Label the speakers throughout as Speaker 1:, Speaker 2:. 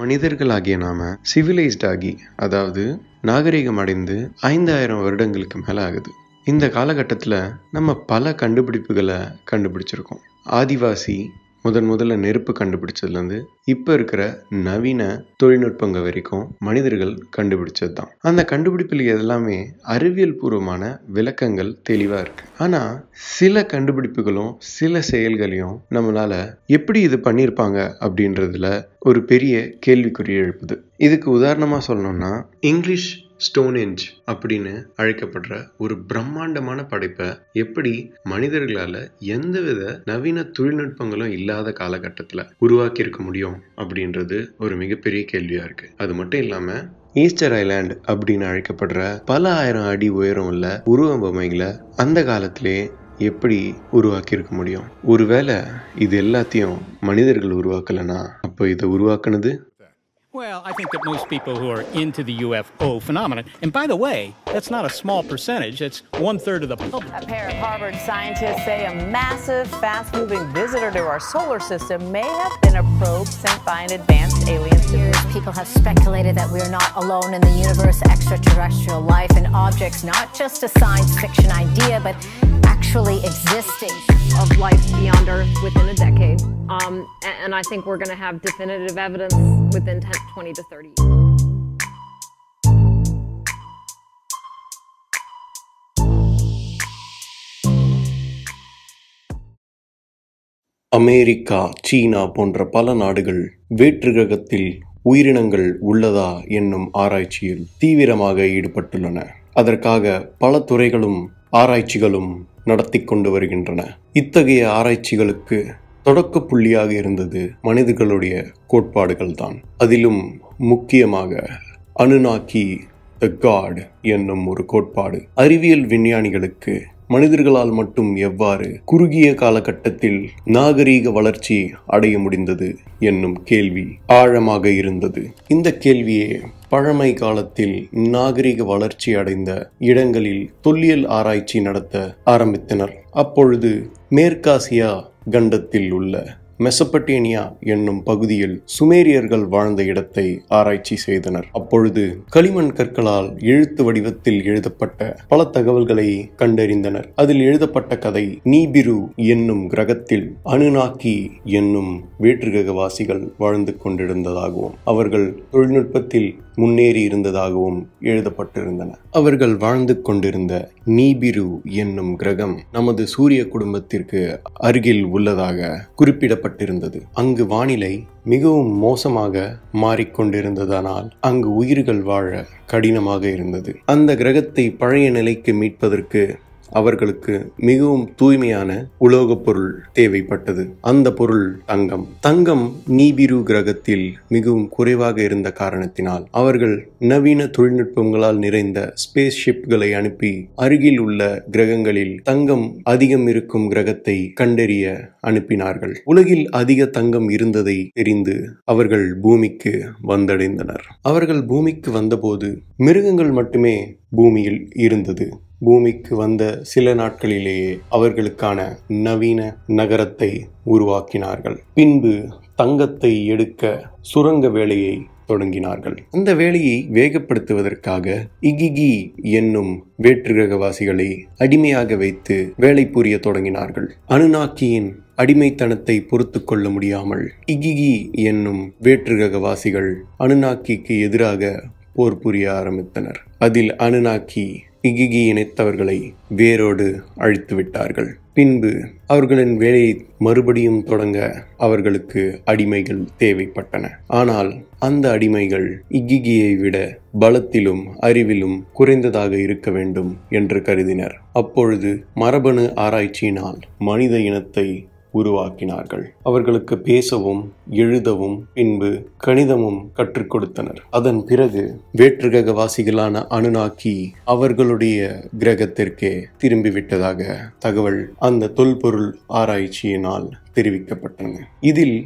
Speaker 1: மனிதர்களாகிய நாம சிவிலைஸ்ட் ஆகி அதாவது நாகரிகம் அடைந்து ஐந்தாயிரம் வருடங்களுக்கு மேலே ஆகுது இந்த காலகட்டத்தில் நம்ம பல கண்டுபிடிப்புகளை கண்டுபிடிச்சிருக்கோம் ஆதிவாசி முதன் முதல்ல நெருப்பு கண்டுபிடிச்சதுலேருந்து இப்போ இருக்கிற நவீன தொழில்நுட்பங்கள் வரைக்கும் மனிதர்கள் கண்டுபிடிச்சது தான் அந்த கண்டுபிடிப்பில் எல்லாமே அறிவியல் பூர்வமான விளக்கங்கள் தெளிவாக இருக்குது ஆனால் சில கண்டுபிடிப்புகளும் சில செயல்களையும் நம்மளால் எப்படி இது பண்ணியிருப்பாங்க அப்படின்றதுல ஒரு பெரிய கேள்விக்குறி எழுப்புது இதுக்கு உதாரணமாக சொல்லணும்னா இங்கிலீஷ் ஸ்டோனேஞ்ச் அப்படின்னு அழைக்கப்படுற ஒரு பிரம்மாண்டமான படைப்பை எப்படி மனிதர்களால எந்தவித நவீன தொழில்நுட்பங்களும் இல்லாத காலகட்டத்தில் உருவாக்கி இருக்க முடியும் அப்படின்றது ஒரு மிகப்பெரிய கேள்வியா இருக்கு அது மட்டும் இல்லாம ஈஸ்டர் ஐலாண்ட் அப்படின்னு அழைக்கப்படுற பல ஆயிரம் அடி உயரம் உள்ள பொம்மைகளை அந்த காலத்திலே எப்படி உருவாக்கியிருக்க முடியும் ஒருவேளை இது எல்லாத்தையும் மனிதர்கள் உருவாக்கலைன்னா அப்போ இதை உருவாக்குனது Well, I think that most people who are into the UFO phenomenon, and by the way, that's not a small percentage, it's one third of the public. A pair of Harvard scientists say a massive, fast moving visitor to our solar system may have been a probe sent by an advanced alien civilization. People have speculated that we are not alone in the universe, extraterrestrial life, and objects, not just a science fiction idea, but actually existing of life beyond Earth within a decade. Um, and I think we're going to have definitive evidence within 10, 20 to 30 years. America சீனா போன்ற பல நாடுகள் வேற்று கிரகத்தில் உயிரினங்கள் உள்ளதா என்னும் ஆராய்ச்சியில் தீவிரமாக ஈடுபட்டுள்ளன அதற்காக பல துறைகளும் ஆராய்ச்சிகளும் நடத்தி கொண்டு வருகின்றன இத்தகைய ஆராய்ச்சிகளுக்கு தொடக்க புள்ளியாக இருந்தது மனிதர்களுடைய கோட்பாடுகள் தான் அதிலும் முக்கியமாக அனுநாக்கி த காட் என்னும் ஒரு கோட்பாடு அறிவியல் விஞ்ஞானிகளுக்கு மனிதர்களால் மட்டும் எவ்வாறு குறுகிய காலகட்டத்தில் நாகரீக வளர்ச்சி அடைய முடிந்தது என்னும் கேள்வி ஆழமாக இருந்தது இந்த கேள்வியே பழமை காலத்தில் நாகரிக வளர்ச்சி அடைந்த இடங்களில் தொல்லியல் ஆராய்ச்சி நடத்த ஆரம்பித்தனர் அப்பொழுது மேற்காசியா கண்டத்தில் உள்ள மெசப்பட்டேனியா என்னும் பகுதியில் சுமேரியர்கள் வாழ்ந்த இடத்தை ஆராய்ச்சி செய்தனர் அப்பொழுது களிமண் கற்களால் எழுத்து வடிவத்தில் எழுதப்பட்ட பல தகவல்களை கண்டறிந்தனர் அதில் எழுதப்பட்ட கதை நீபிரு என்னும் கிரகத்தில் அணுநாக்கி என்னும் வேற்றுகிரகவாசிகள் வாழ்ந்து கொண்டிருந்ததாகவும் அவர்கள் தொழில்நுட்பத்தில் முன்னேறி இருந்ததாகவும் எழுதப்பட்டிருந்தன அவர்கள் வாழ்ந்து கொண்டிருந்த நீபிரு என்னும் கிரகம் நமது சூரிய குடும்பத்திற்கு அருகில் உள்ளதாக குறிப்பிடப்பட்டிருந்தது அங்கு வானிலை மிகவும் மோசமாக மாறிக்கொண்டிருந்ததனால் அங்கு உயிர்கள் வாழ கடினமாக இருந்தது அந்த கிரகத்தை பழைய நிலைக்கு மீட்பதற்கு அவர்களுக்கு மிகவும் தூய்மையான உலோகப் பொருள் தேவைப்பட்டது அந்த பொருள் தங்கம் தங்கம் நீபிரு கிரகத்தில் மிகவும் குறைவாக இருந்த காரணத்தினால் அவர்கள் நவீன தொழில்நுட்பங்களால் நிறைந்த ஸ்பேஸ் ஷிப்களை அனுப்பி அருகில் உள்ள கிரகங்களில் தங்கம் அதிகம் இருக்கும் கிரகத்தை கண்டறிய அனுப்பினார்கள் உலகில் அதிக தங்கம் இருந்ததை தெரிந்து அவர்கள் பூமிக்கு வந்தடைந்தனர் அவர்கள் பூமிக்கு வந்தபோது மிருகங்கள் மட்டுமே பூமியில் இருந்தது பூமிக்கு வந்த சில நாட்களிலேயே அவர்களுக்கான நவீன நகரத்தை உருவாக்கினார்கள் பின்பு தங்கத்தை எடுக்க சுரங்க வேலையை தொடங்கினார்கள் அந்த வேலையை வேகப்படுத்துவதற்காக இகிகி என்னும் வேற்றுகிரகவாசிகளை அடிமையாக வைத்து வேலை புரிய தொடங்கினார்கள் அனுநாக்கியின் அடிமைத்தனத்தை பொறுத்து கொள்ள முடியாமல் இகிகி என்னும் வேற்றுகிரகவாசிகள் அனுநாக்கிக்கு எதிராக போர் புரிய ஆரம்பித்தனர் அதில் அனுநாக்கி இகிகி இணைத்தவர்களை வேரோடு அழித்து விட்டார்கள் பின்பு அவர்களின் வேலையை மறுபடியும் தொடங்க அவர்களுக்கு அடிமைகள் தேவைப்பட்டன ஆனால் அந்த அடிமைகள் இக்கிகியை விட பலத்திலும் அறிவிலும் குறைந்ததாக இருக்க வேண்டும் என்று கருதினர் அப்பொழுது மரபணு ஆராய்ச்சியினால் மனித இனத்தை உருவாக்கினார்கள் அவர்களுக்கு பேசவும் எழுதவும் பின்பு கணிதமும் கற்றுக் கொடுத்தனர் அதன் பிறகு வேற்று கிரக வாசிகளான அனுநாக்கி அவர்களுடைய கிரகத்திற்கே திரும்பிவிட்டதாக தகவல் அந்த தொல்பொருள் ஆராய்ச்சியினால் தெரிவிக்கப்பட்டன இதில்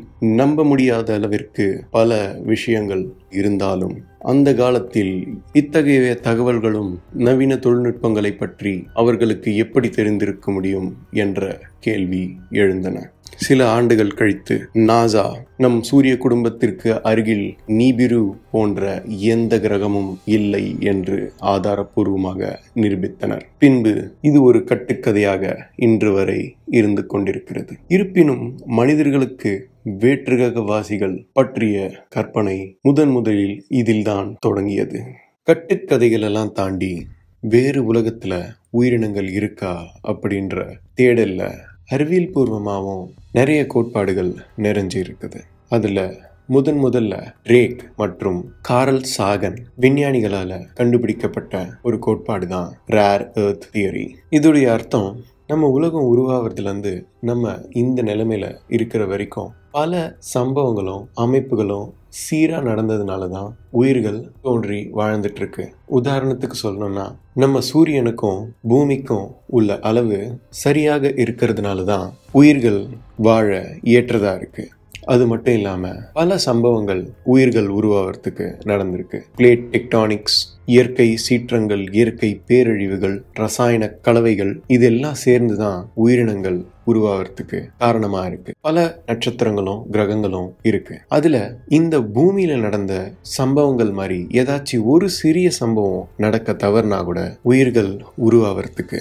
Speaker 1: நம்ப முடியாத அளவிற்கு பல விஷயங்கள் இருந்தாலும் அந்த காலத்தில் இத்தகைய தகவல்களும் நவீன தொழில்நுட்பங்களை பற்றி அவர்களுக்கு எப்படி தெரிந்திருக்க முடியும் என்ற கேள்வி எழுந்தன சில ஆண்டுகள் கழித்து நாசா நம் சூரிய குடும்பத்திற்கு அருகில் நீபிரு போன்ற எந்த கிரகமும் இல்லை என்று ஆதாரப்பூர்வமாக நிரூபித்தனர் பின்பு இது ஒரு கட்டுக்கதையாக இன்று வரை இருந்து கொண்டிருக்கிறது இருப்பினும் மனிதர்களுக்கு வேற்றுகிரகவாசிகள் பற்றிய கற்பனை முதன் முதலில் இதில்தான் தொடங்கியது கட்டுக்கதைகள் எல்லாம் தாண்டி வேறு உலகத்தில் உயிரினங்கள் இருக்கா அப்படின்ற தேடல்ல அறிவியல் பூர்வமாகவும் நிறைய கோட்பாடுகள் நிறைஞ்சு இருக்குது அதில் முதன் முதல்ல ரேக் மற்றும் காரல் சாகன் விஞ்ஞானிகளால் கண்டுபிடிக்கப்பட்ட ஒரு கோட்பாடு தான் ரேர் எர்த் தியரி இதோடைய அர்த்தம் நம்ம உலகம் உருவாகிறதுலேருந்து நம்ம இந்த நிலைமையில் இருக்கிற வரைக்கும் பல சம்பவங்களும் அமைப்புகளும் சீராக நடந்ததுனால தான் உயிர்கள் தோன்றி வாழ்ந்துட்டுருக்கு உதாரணத்துக்கு சொல்லணும்னா நம்ம சூரியனுக்கும் பூமிக்கும் உள்ள அளவு சரியாக இருக்கிறதுனால தான் உயிர்கள் வாழ ஏற்றதாக இருக்குது அது மட்டும் இல்லாமல் பல சம்பவங்கள் உயிர்கள் உருவாகிறதுக்கு நடந்திருக்கு பிளேட் டெக்டானிக்ஸ் இயற்கை சீற்றங்கள் இயற்கை பேரழிவுகள் ரசாயன கலவைகள் இதெல்லாம் சேர்ந்து தான் உயிரினங்கள் உருவாகிறதுக்கு காரணமா இருக்கு பல நட்சத்திரங்களும் கிரகங்களும் இருக்கு அதுல இந்த பூமியில நடந்த சம்பவங்கள் மாதிரி ஏதாச்சும் ஒரு சிறிய சம்பவம் நடக்க தவறுனா கூட உயிர்கள் உருவாகிறதுக்கு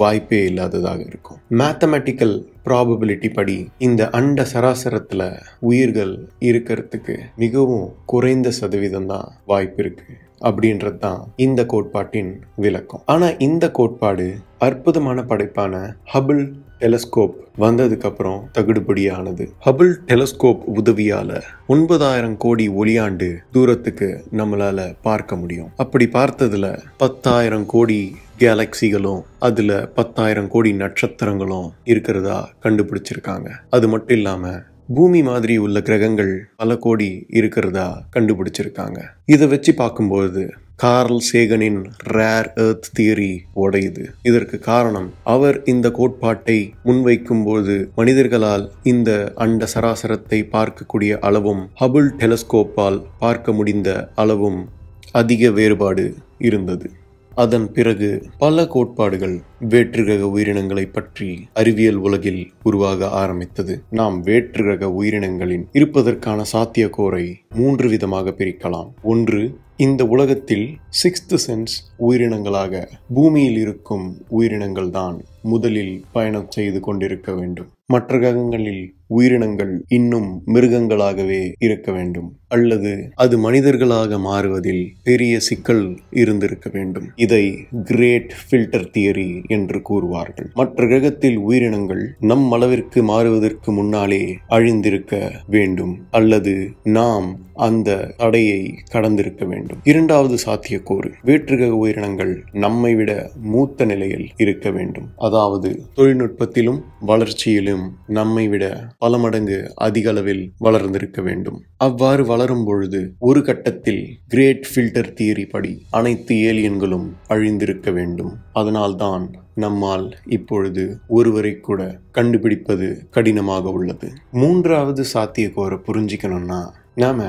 Speaker 1: வாய்ப்பே இல்லாததாக இருக்கும் மேத்தமெட்டிக்கல் ப்ராபபிலிட்டி படி இந்த அண்ட சராசரத்தில் உயிர்கள் இருக்கிறதுக்கு மிகவும் குறைந்த சதவீதம் தான் வாய்ப்பு இருக்கு அப்படின்றது தான் இந்த கோட்பாட்டின் விளக்கம் ஆனால் இந்த கோட்பாடு அற்புதமான படைப்பான ஹபிள் டெலஸ்கோப் வந்ததுக்கப்புறம் தகுடுபடியானது ஹபிள் டெலஸ்கோப் உதவியால் ஒன்பதாயிரம் கோடி ஒளியாண்டு தூரத்துக்கு நம்மளால் பார்க்க முடியும் அப்படி பார்த்ததில் பத்தாயிரம் கோடி கேலக்சிகளும் அதில் பத்தாயிரம் கோடி நட்சத்திரங்களும் இருக்கிறதா கண்டுபிடிச்சிருக்காங்க அது மட்டும் இல்லாமல் பூமி மாதிரி உள்ள கிரகங்கள் பல கோடி இருக்கிறதா கண்டுபிடிச்சிருக்காங்க இதை வச்சு பார்க்கும்போது கார்ல் சேகனின் ரேர் ஏர்த் தியரி உடையுது இதற்கு காரணம் அவர் இந்த கோட்பாட்டை முன்வைக்கும் போது மனிதர்களால் இந்த அண்ட சராசரத்தை பார்க்கக்கூடிய அளவும் ஹபுல் டெலஸ்கோப்பால் பார்க்க முடிந்த அளவும் அதிக வேறுபாடு இருந்தது அதன் பிறகு பல கோட்பாடுகள் வேற்றுகிரக உயிரினங்களை பற்றி அறிவியல் உலகில் உருவாக ஆரம்பித்தது நாம் வேற்றுகிரக உயிரினங்களின் இருப்பதற்கான சாத்தியக்கோரை மூன்று விதமாக பிரிக்கலாம் ஒன்று இந்த உலகத்தில் சிக்ஸ்த் சென்ஸ் உயிரினங்களாக பூமியில் இருக்கும் உயிரினங்கள் தான் முதலில் பயணம் செய்து கொண்டிருக்க வேண்டும் மற்ற கிரகங்களில் உயிரினங்கள் இன்னும் மிருகங்களாகவே இருக்க வேண்டும் அல்லது அது மனிதர்களாக மாறுவதில் பெரிய சிக்கல் இருந்திருக்க வேண்டும் இதை கிரேட் ஃபில்டர் தியரி என்று கூறுவார்கள் மற்ற கிரகத்தில் உயிரினங்கள் நம் அளவிற்கு மாறுவதற்கு முன்னாலே அழிந்திருக்க வேண்டும் அல்லது நாம் அந்த தடையை கடந்திருக்க வேண்டும் இரண்டாவது சாத்தியக்கூறு வேற்றுகிரக உயிரினங்கள் நம்மை விட மூத்த நிலையில் இருக்க வேண்டும் அதாவது தொழில்நுட்பத்திலும் வளர்ச்சியிலும் நம்மை விட பல மடங்கு அதிக அளவில் வளர்ந்திருக்க வேண்டும் அவ்வாறு வளரும் பொழுது ஒரு கட்டத்தில் கிரேட் ஃபில்டர் தியரி படி அனைத்து ஏலியன்களும் அழிந்திருக்க வேண்டும் அதனால்தான் நம்மால் இப்பொழுது ஒருவரை கூட கண்டுபிடிப்பது கடினமாக உள்ளது மூன்றாவது சாத்தியக்கோரை புரிஞ்சிக்கணும்னா நாம்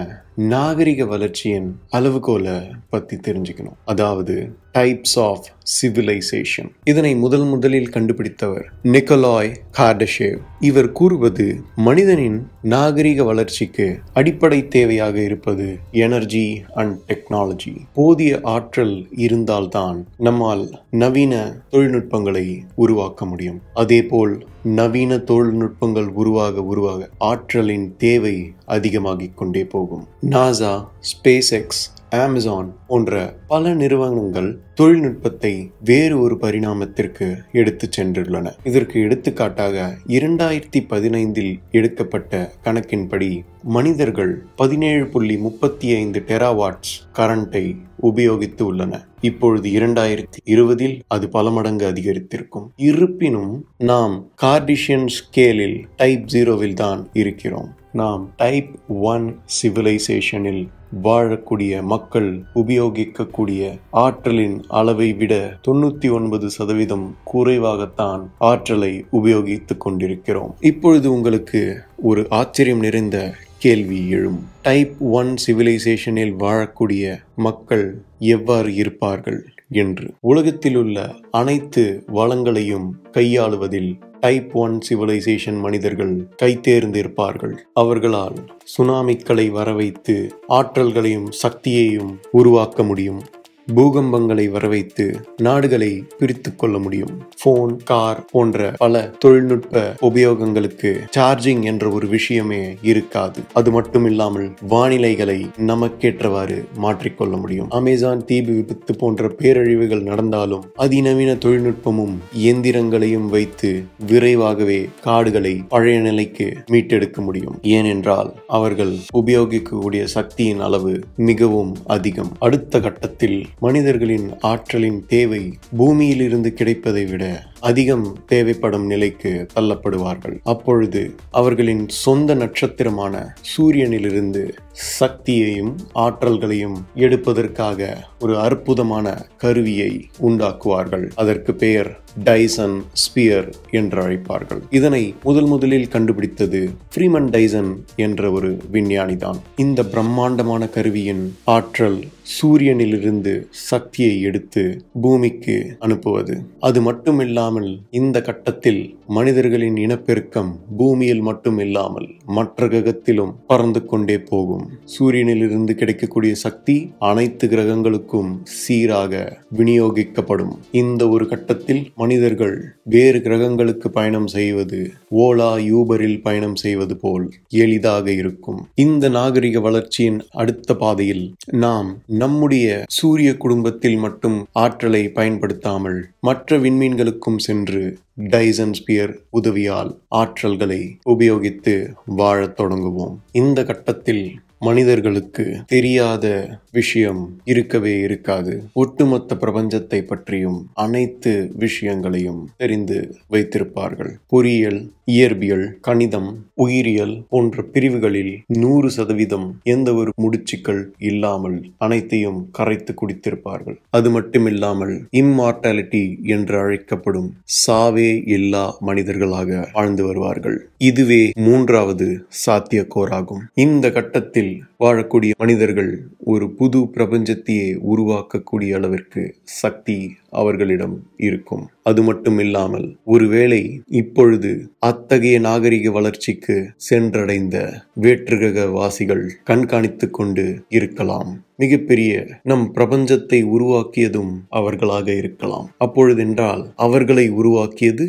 Speaker 1: நாகரிக வளர்ச்சியின் அளவுகோலை பற்றி தெரிஞ்சுக்கணும் அதாவது டைப்ஸ் ஆஃப் சிவிலைசேஷன் இதனை முதல் முதலில் கண்டுபிடித்தவர் நிக்கலாய் கார்டஷேவ் இவர் கூறுவது மனிதனின் நாகரிக வளர்ச்சிக்கு அடிப்படை தேவையாக இருப்பது எனர்ஜி அண்ட் டெக்னாலஜி போதிய ஆற்றல் இருந்தால்தான் நம்மால் நவீன தொழில்நுட்பங்களை உருவாக்க முடியும் அதேபோல் நவீன தொழில்நுட்பங்கள் உருவாக உருவாக ஆற்றலின் தேவை அதிகமாகிக் கொண்டே போகும் நாசா ஸ்பேஸ் எக்ஸ் அமேசான் போன்ற பல நிறுவனங்கள் தொழில்நுட்பத்தை வேறு ஒரு பரிணாமத்திற்கு எடுத்து சென்றுள்ளன இதற்கு எடுத்துக்காட்டாக இரண்டாயிரத்தி பதினைந்தில் எடுக்கப்பட்ட கணக்கின்படி மனிதர்கள் பதினேழு புள்ளி முப்பத்தி ஐந்து டெராவாட்ஸ் கரண்ட்டை உபயோகித்து உள்ளன இப்பொழுது இரண்டாயிரத்தி இருபதில் அது பல மடங்கு அதிகரித்திருக்கும் இருப்பினும் நாம் கார்டிஷியன் ஸ்கேலில் டைப் ஜீரோவில் தான் இருக்கிறோம் நாம் டைப் ஒன் சிவிலைசேஷனில் வாழக்கூடிய மக்கள் உபயோகிக்கக்கூடிய ஆற்றலின் அளவை விட தொண்ணூத்தி ஒன்பது சதவீதம் குறைவாகத்தான் ஆற்றலை உபயோகித்துக் கொண்டிருக்கிறோம் இப்பொழுது உங்களுக்கு ஒரு ஆச்சரியம் நிறைந்த கேள்வி எழும் டைப் ஒன் சிவிலைசேஷனில் வாழக்கூடிய மக்கள் எவ்வாறு இருப்பார்கள் என்று உலகத்தில் உள்ள அனைத்து வளங்களையும் கையாளுவதில் டைப் ஒன் சிவிலைசேஷன் மனிதர்கள் கைத்தேர்ந்திருப்பார்கள் அவர்களால் சுனாமிக்களை வரவைத்து ஆற்றல்களையும் சக்தியையும் உருவாக்க முடியும் பூகம்பங்களை வரவைத்து நாடுகளை பிரித்து கொள்ள முடியும் போன் கார் போன்ற பல தொழில்நுட்ப உபயோகங்களுக்கு சார்ஜிங் என்ற ஒரு விஷயமே இருக்காது அது மட்டும் இல்லாமல் வானிலைகளை நமக்கேற்றவாறு மாற்றிக்கொள்ள முடியும் அமேசான் தீபி விபத்து போன்ற பேரழிவுகள் நடந்தாலும் அதிநவீன தொழில்நுட்பமும் இயந்திரங்களையும் வைத்து விரைவாகவே காடுகளை பழைய நிலைக்கு மீட்டெடுக்க முடியும் ஏனென்றால் அவர்கள் உபயோகிக்கக்கூடிய சக்தியின் அளவு மிகவும் அதிகம் அடுத்த கட்டத்தில் மனிதர்களின் ஆற்றலின் தேவை பூமியிலிருந்து கிடைப்பதை விட அதிகம் தேவைப்படும் நிலைக்கு தள்ளப்படுவார்கள் அப்பொழுது அவர்களின் சொந்த நட்சத்திரமான சூரியனிலிருந்து சக்தியையும் ஆற்றல்களையும் எடுப்பதற்காக ஒரு அற்புதமான கருவியை உண்டாக்குவார்கள் அதற்கு பெயர் டைசன் ஸ்பியர் என்று அழைப்பார்கள் இதனை முதல் முதலில் கண்டுபிடித்தது ஃப்ரீமன் டைசன் என்ற ஒரு விஞ்ஞானி தான் இந்த பிரம்மாண்டமான கருவியின் ஆற்றல் சூரியனிலிருந்து சக்தியை எடுத்து பூமிக்கு அனுப்புவது அது மட்டுமில்லாமல் இந்த கட்டத்தில் மனிதர்களின் இனப்பெருக்கம் பூமியில் மட்டும் இல்லாமல் மற்ற கிரகத்திலும் பறந்து கொண்டே போகும் சூரியனிலிருந்து கிடைக்கக்கூடிய சக்தி அனைத்து கிரகங்களுக்கும் சீராக விநியோகிக்கப்படும் இந்த ஒரு கட்டத்தில் மனிதர்கள் வேறு கிரகங்களுக்கு பயணம் செய்வது ஓலா யூபரில் பயணம் செய்வது போல் எளிதாக இருக்கும் இந்த நாகரிக வளர்ச்சியின் அடுத்த பாதையில் நாம் நம்முடைய சூரிய குடும்பத்தில் மட்டும் ஆற்றலை பயன்படுத்தாமல் மற்ற விண்மீன்களுக்கும் சென்று டைசன் ஸ்பியர் உதவியால் ஆற்றல்களை உபயோகித்து வாழத் தொடங்குவோம் இந்த கட்டத்தில் மனிதர்களுக்கு தெரியாத விஷயம் இருக்கவே இருக்காது ஒட்டுமொத்த பிரபஞ்சத்தை பற்றியும் அனைத்து விஷயங்களையும் தெரிந்து வைத்திருப்பார்கள் பொறியியல் இயற்பியல் கணிதம் உயிரியல் போன்ற பிரிவுகளில் நூறு சதவீதம் எந்த ஒரு முடிச்சுக்கள் இல்லாமல் அனைத்தையும் கரைத்து குடித்திருப்பார்கள் அது மட்டுமில்லாமல் இம்மார்டாலிட்டி என்று அழைக்கப்படும் சாவே இல்லா மனிதர்களாக வாழ்ந்து வருவார்கள் இதுவே மூன்றாவது சாத்தியக்கோராகும் இந்த கட்டத்தில் வாழக்கூடிய மனிதர்கள் ஒரு புது பிரபஞ்சத்தையே உருவாக்கக்கூடிய அளவிற்கு சக்தி அவர்களிடம் இருக்கும் அது மட்டும் இல்லாமல் ஒருவேளை இப்பொழுது அத்தகைய நாகரிக வளர்ச்சிக்கு சென்றடைந்த வேற்றுகிரக வாசிகள் கண்காணித்து கொண்டு இருக்கலாம் மிகப்பெரிய நம் பிரபஞ்சத்தை உருவாக்கியதும் அவர்களாக இருக்கலாம் அப்பொழுதென்றால் அவர்களை உருவாக்கியது